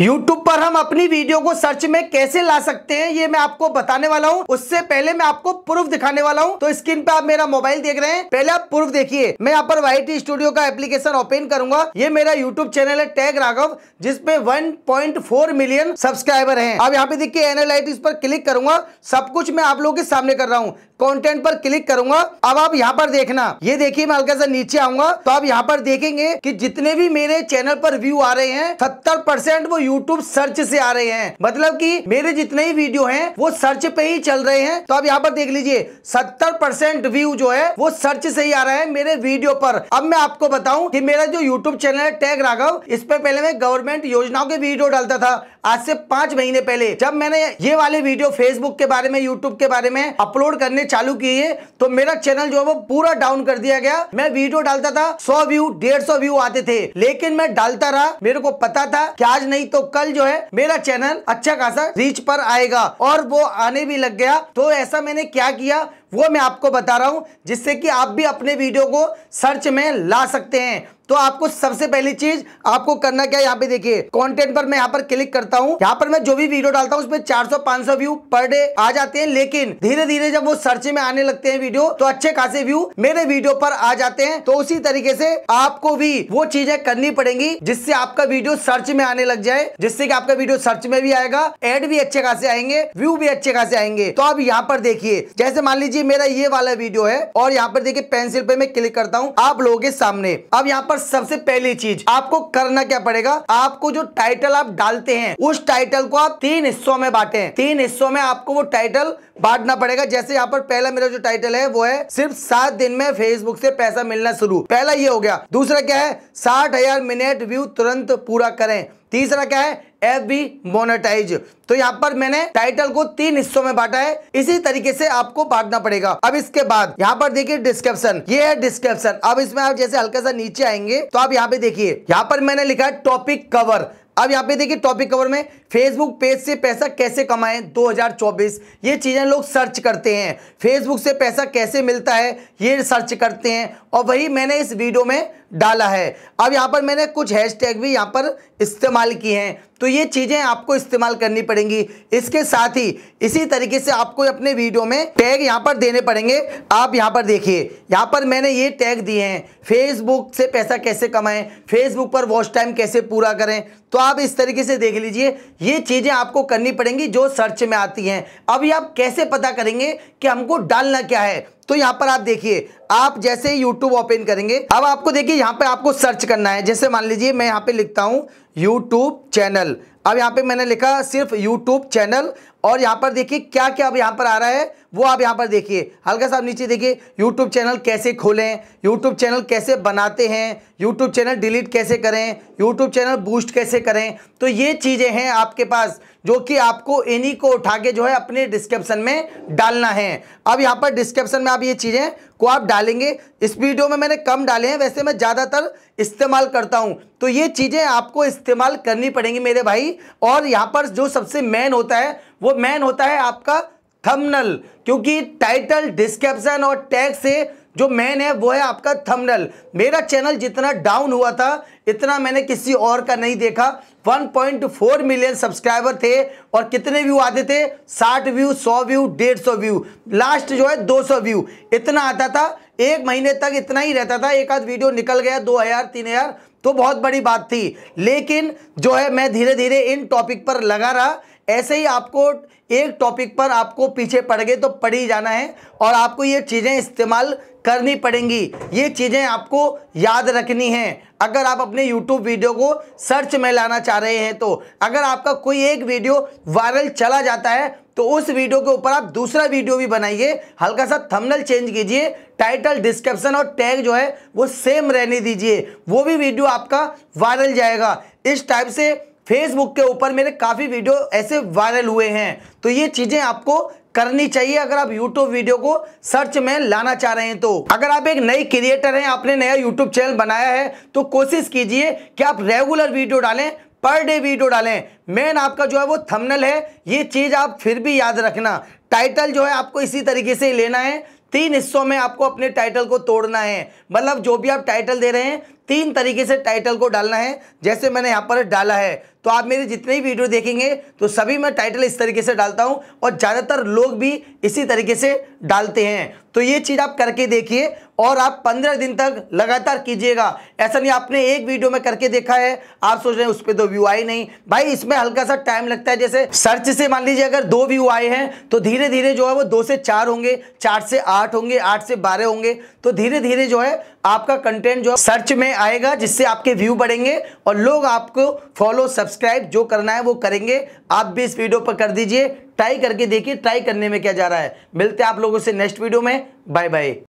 YouTube पर हम अपनी वीडियो को सर्च में कैसे ला सकते हैं ये मैं आपको बताने वाला हूँ उससे पहले मैं आपको प्रूफ दिखाने वाला हूँ तो स्क्रीन पे आप मेरा मोबाइल देख रहे हैं पहले आप प्रूफ देखिए मैं यहाँ पर वाई स्टूडियो का एप्लीकेशन ओपन करूंगा ये मेरा यूट्यूब चैनल है टैग राघव जिसपे वन मिलियन सब्सक्राइबर है आप यहाँ पे देखिए एनएलआईटी पर क्लिक करूंगा सब कुछ मैं आप लोगों के सामने कर रहा हूँ कंटेंट पर क्लिक करूंगा अब आप यहाँ पर देखना ये देखिए मैं हल्का सा नीचे आऊंगा तो आप यहाँ पर देखेंगे कि जितने भी मेरे चैनल पर व्यू आ रहे हैं सत्तर परसेंट वो यूट्यूब सर्च से आ रहे हैं मतलब कि मेरे जितने ही वीडियो हैं वो सर्च पे ही चल रहे हैं तो आप यहाँ पर देख लीजिए सत्तर व्यू जो है वो सर्च से ही आ रहा है मेरे वीडियो पर अब मैं आपको बताऊँ की मेरा जो यूट्यूब चैनल है टैग राघव इस पर पहले मैं गवर्नमेंट योजनाओं के वीडियो डालता था आज से पांच महीने पहले जब मैंने ये वाले वीडियो फेसबुक के बारे में यूट्यूब के बारे में अपलोड करने चालू किए तो मेरा चैनल जो है वो पूरा डाउन कर दिया गया मैं वीडियो डालता था सौ व्यू डेढ़ सौ व्यू आते थे लेकिन मैं डालता रहा मेरे को पता था कि आज नहीं तो कल जो है मेरा चैनल अच्छा खासा रीच पर आएगा और वो आने भी लग गया तो ऐसा मैंने क्या किया वो मैं आपको बता रहा हूं जिससे कि आप भी अपने वीडियो को सर्च में ला सकते हैं तो आपको सबसे पहली चीज आपको करना क्या है यहाँ पे देखिए कंटेंट पर मैं यहाँ पर क्लिक करता हूँ यहाँ पर मैं जो भी वीडियो डालता हूँ उसमें 400-500 व्यू पर डे आ जाते हैं लेकिन धीरे धीरे जब वो सर्च में आने लगते हैं वीडियो तो अच्छे खासे व्यू मेरे वीडियो पर आ जाते हैं तो उसी तरीके से आपको भी वो चीजें करनी पड़ेगी जिससे आपका वीडियो सर्च में आने लग जाए जिससे की आपका वीडियो सर्च में भी आएगा एड भी अच्छे खासे आएंगे व्यू भी अच्छे खासे आएंगे तो आप यहाँ पर देखिए जैसे मान लीजिए देखिए मेरा ये वाला वीडियो है और यहाँ पर देखिए पेंसिल पे मैं क्लिक करता हूँ आप लोगों के सामने अब यहाँ पर सबसे पहली चीज आपको करना क्या पड़ेगा आपको जो टाइटल आप डालते हैं उस टाइटल को आप तीन हिस्सों में बांटे तीन हिस्सों में आपको वो टाइटल बांटना पड़ेगा जैसे यहाँ पर पहला मेरा जो टाइटल है वो है सिर्फ सात दिन में फेसबुक से पैसा मिलना शुरू पहला ये हो गया दूसरा क्या है साठ हजार मिनट व्यू तुरंत पूरा करें तीसरा क्या है एफ बी मोनेटाइज तो यहाँ पर मैंने टाइटल को तीन हिस्सों में बांटा है इसी तरीके से आपको बांटना पड़ेगा अब इसके बाद यहाँ पर देखिए डिस्क्रिप्शन ये है डिस्क्रिप्शन अब इसमें आप जैसे हल्का सा नीचे आएंगे तो आप यहाँ पे देखिए यहाँ पर मैंने लिखा है टॉपिक कवर अब यहाँ पे देखिए टॉपिक कवर में फेसबुक पेज से पैसा कैसे कमाएं 2024 ये चीज़ें लोग सर्च करते हैं फेसबुक से पैसा कैसे मिलता है ये सर्च करते हैं और वही मैंने इस वीडियो में डाला है अब यहाँ पर मैंने कुछ हैशटैग भी यहाँ पर इस्तेमाल किए हैं तो ये चीज़ें आपको इस्तेमाल करनी पड़ेंगी इसके साथ ही इसी तरीके से आपको अपने वीडियो में टैग यहाँ पर देने पड़ेंगे आप यहाँ पर देखिए यहाँ पर मैंने ये टैग दिए हैं फेसबुक से पैसा कैसे कमाएं फेसबुक पर वॉच टाइम कैसे पूरा करें तो आप इस तरीके से देख लीजिए ये चीज़ें आपको करनी पड़ेंगी जो सर्च में आती हैं अभी आप कैसे पता करेंगे कि हमको डालना क्या है तो यहां पर आप देखिए आप जैसे ही यूट्यूब ओपन करेंगे अब आपको देखिए यहां पर आपको सर्च करना है जैसे मान लीजिए मैं यहां पे लिखता हूं यूट्यूब चैनल अब यहाँ पे मैंने लिखा सिर्फ यूट्यूब चैनल और यहाँ पर देखिए क्या क्या अब यहाँ पर आ रहा है वो आप यहाँ पर देखिए हल्का सा नीचे देखिए यूट्यूब चैनल कैसे खोलें यूट्यूब चैनल कैसे बनाते हैं यूट्यूब चैनल डिलीट कैसे करें यूट्यूब चैनल बूस्ट कैसे करें तो ये चीज़ें हैं आपके पास जो कि आपको इन्हीं को उठा के जो है अपने डिस्क्रिप्सन में डालना है अब यहाँ पर डिस्क्रिप्सन में आप ये चीज़ें को आप डालेंगे इस वीडियो में मैंने कम डाले हैं वैसे मैं ज़्यादातर इस्तेमाल करता हूँ तो ये चीज़ें आपको इस इस्तेमाल करनी पड़ेंगी मेरे भाई और यहाँ पर जो सबसे मेन होता है वो मेन होता है आपका थमनल क्योंकि टाइटल डिस्क्रिप्शन और टैग से जो मेन है वो है आपका थंबनेल मेरा चैनल जितना डाउन हुआ था इतना मैंने किसी और का नहीं देखा 1.4 मिलियन सब्सक्राइबर थे और कितने व्यू आते थे 60 व्यू 100 व्यू 150 व्यू लास्ट जो है 200 व्यू इतना आता था एक महीने तक इतना ही रहता था एक आध वीडियो निकल गया दो हज़ार तीन हज़ार तो बहुत बड़ी बात थी लेकिन जो है मैं धीरे धीरे इन टॉपिक पर लगा रहा ऐसे ही आपको एक टॉपिक पर आपको पीछे तो पड़ गए तो पढ़ ही जाना है और आपको ये चीज़ें इस्तेमाल करनी पड़ेंगी ये चीज़ें आपको याद रखनी हैं अगर आप अपने YouTube वीडियो को सर्च में लाना चाह रहे हैं तो अगर आपका कोई एक वीडियो वायरल चला जाता है तो उस वीडियो के ऊपर आप दूसरा वीडियो भी बनाइए हल्का सा थंबनेल चेंज कीजिए टाइटल डिस्क्रिप्शन और टैग जो है वो सेम रहने दीजिए वो भी वीडियो आपका वायरल जाएगा इस टाइप से फेसबुक के ऊपर मेरे काफ़ी वीडियो ऐसे वायरल हुए हैं तो ये चीज़ें आपको करनी चाहिए अगर आप YouTube वीडियो को सर्च में लाना चाह रहे हैं तो अगर आप एक नई क्रिएटर हैं आपने नया YouTube चैनल बनाया है तो कोशिश कीजिए कि आप रेगुलर वीडियो डालें पर डे वीडियो डालें मेन आपका जो है वो थंबनेल है ये चीज़ आप फिर भी याद रखना टाइटल जो है आपको इसी तरीके से लेना है तीन हिस्सों में आपको अपने टाइटल को तोड़ना है मतलब जो भी आप टाइटल दे रहे हैं तीन तरीके से टाइटल को डालना है जैसे मैंने यहाँ पर डाला है तो आप मेरे जितने भी वीडियो देखेंगे तो सभी मैं टाइटल इस तरीके से डालता हूँ और ज़्यादातर लोग भी इसी तरीके से डालते हैं तो ये चीज़ आप करके देखिए और आप पंद्रह दिन तक लगातार कीजिएगा ऐसा नहीं आपने एक वीडियो में करके देखा है आप सोच रहे हैं उस पर तो व्यू आए नहीं भाई इसमें हल्का सा टाइम लगता है जैसे सर्च से मान लीजिए अगर दो व्यू आए हैं तो धीरे धीरे जो है वो दो से चार होंगे चार से आठ होंगे आठ से बारह होंगे तो धीरे धीरे जो है आपका कंटेंट जो है सर्च में आएगा जिससे आपके व्यू बढ़ेंगे और लोग आपको फॉलो सब सब्सक्राइब जो करना है वो करेंगे आप भी इस वीडियो पर कर दीजिए ट्राई करके देखिए ट्राई करने में क्या जा रहा है मिलते हैं आप लोगों से नेक्स्ट वीडियो में बाय बाय